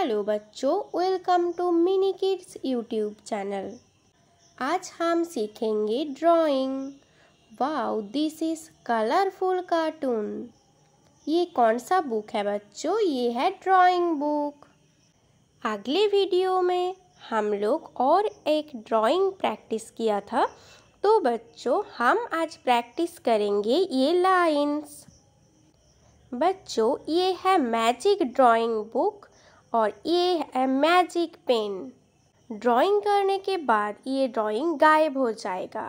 hello बच्चों welcome to mini kids YouTube channel आज हम सीखेंगे drawing wow this is colourful cartoon ये कौन सा बुक है बच्चों ये है ड्राइंग बुक अगले वीडियो में हम लोग और एक ड्राइंग प्रैक्टिस किया था तो बच्चों हम आज प्रैक्टिस करेंगे ये लाइंस बच्चों ये है मैजिक ड्राइंग बुक और ये है मैजिक पेन ड्राइंग करने के बाद ये ड्राइंग गायब हो जाएगा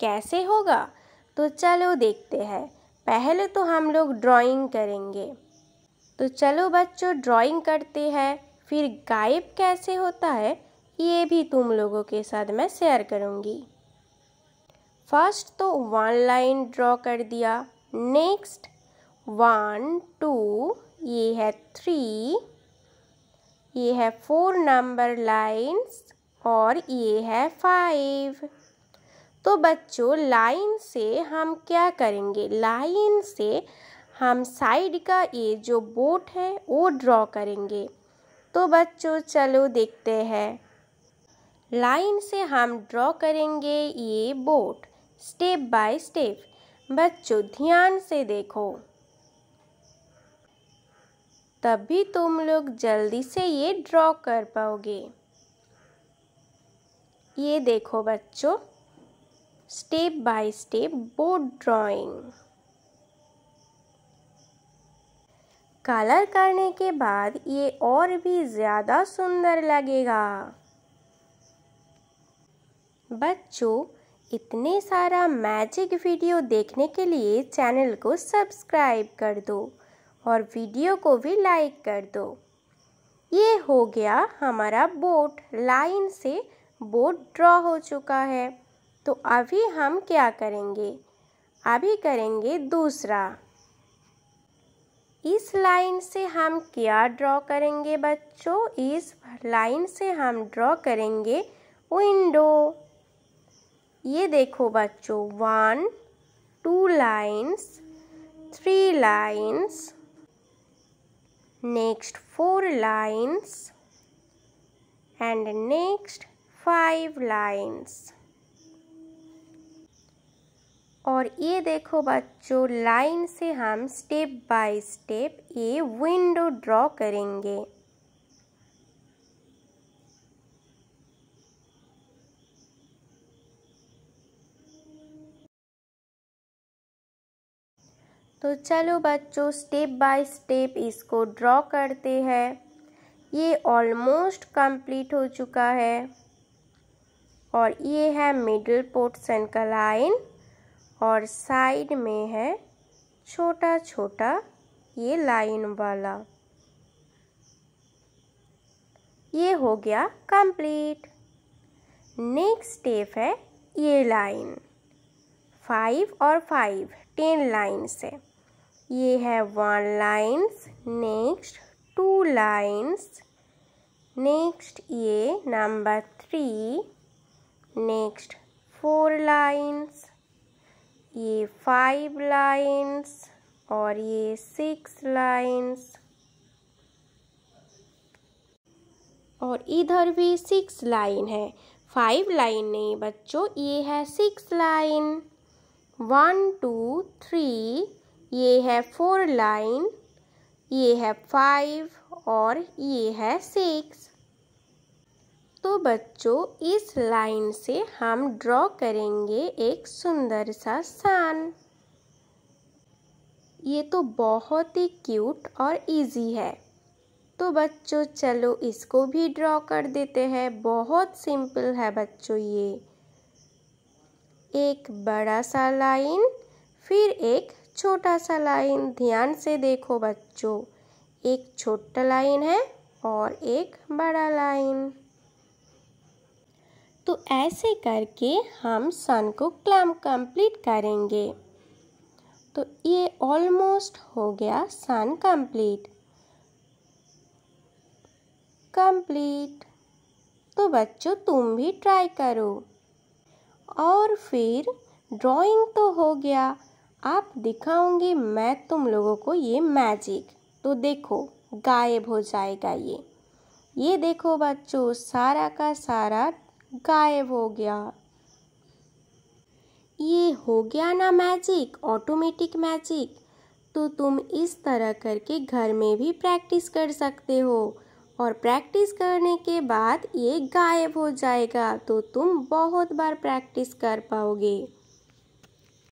कैसे होगा तो चलो देखते हैं पहले तो हम लोग ड्राइंग करेंगे तो चलो बच्चों ड्राइंग करते हैं फिर गायब कैसे होता है ये भी तुम लोगों के साथ मैं शेयर करूँगी फर्स्ट तो वन लाइन ड्रॉ कर दिया नेक्स्ट वन टू ये है थ्री ये है फोर नंबर लाइन्स और ये है फाइव तो बच्चों लाइन से हम क्या करेंगे लाइन से हम साइड का ये जो बोट है वो ड्रॉ करेंगे तो बच्चों चलो देखते हैं लाइन से हम ड्रॉ करेंगे ये बोट स्टेप बाय स्टेप बच्चों ध्यान से देखो तब भी तुम लोग जल्दी से ये ड्रॉ कर पाओगे ये देखो बच्चों step by step board drawing colour करने के बाद ये और भी ज़्यादा सुंदर लगेगा बच्चों इतने सारा मैजिक वीडियो देखने के लिए चैनल को सब्सक्राइब कर दो और वीडियो को भी लाइक कर दो ये हो गया हमारा बोट लाइन से बोट ड्रॉ हो चुका है तो अभी हम क्या करेंगे अभी करेंगे दूसरा इस लाइन से हम क्या ड्रॉ करेंगे बच्चों इस लाइन से हम ड्रॉ करेंगे विंडो ये देखो बच्चों one two lines three lines next four lines and next five lines और ये देखो बच्चों लाइन से हम स्टेप बाय स्टेप ये विंडो ड्रॉ करेंगे तो चलो बच्चों स्टेप बाय स्टेप इसको ड्रॉ करते हैं ये ऑलमोस्ट कंप्लीट हो चुका है और ये है मिडिल पोर्शन का लाइन और साइड में है छोटा छोटा ये लाइन वाला ये हो गया कंप्लीट नेक्स्ट स्टेप है ये लाइन फाइव और फाइव टेन लाइन्स है ये है one lines next two lines next ये number three next four lines ये फाइव लाइन्स और ये सिक्स लाइन्स और इधर भी सिक्स लाइन है फाइव लाइन नहीं बच्चों ये है six line one two three ये है फोर लाइन ये है फाइव और ये है सिक्स तो बच्चों इस लाइन से हम ड्रॉ करेंगे एक सुंदर सा सन ये तो बहुत ही क्यूट और इजी है तो बच्चों चलो इसको भी ड्रॉ कर देते हैं बहुत सिंपल है बच्चों ये एक बड़ा सा लाइन फिर एक छोटा सा लाइन ध्यान से देखो बच्चों एक छोटा लाइन है और एक बड़ा लाइन तो ऐसे करके हम सन को क्लैम कंप्लीट करेंगे तो ये ऑलमोस्ट हो गया सन कंप्लीट कंप्लीट तो बच्चों तुम भी ट्राई करो और फिर ड्राइंग तो हो गया आप दिखाओगे मैं तुम लोगों को ये मैजिक तो देखो गायब हो जाएगा ये ये देखो बच्चों सारा का सारा गायब हो गया ये हो गया ना मैजिक ऑटोमेटिक मैजिक तो तुम इस तरह करके घर में भी प्रैक्टिस कर सकते हो और प्रैक्टिस करने के बाद ये गायब हो जाएगा तो तुम बहुत बार प्रैक्टिस कर पाओगे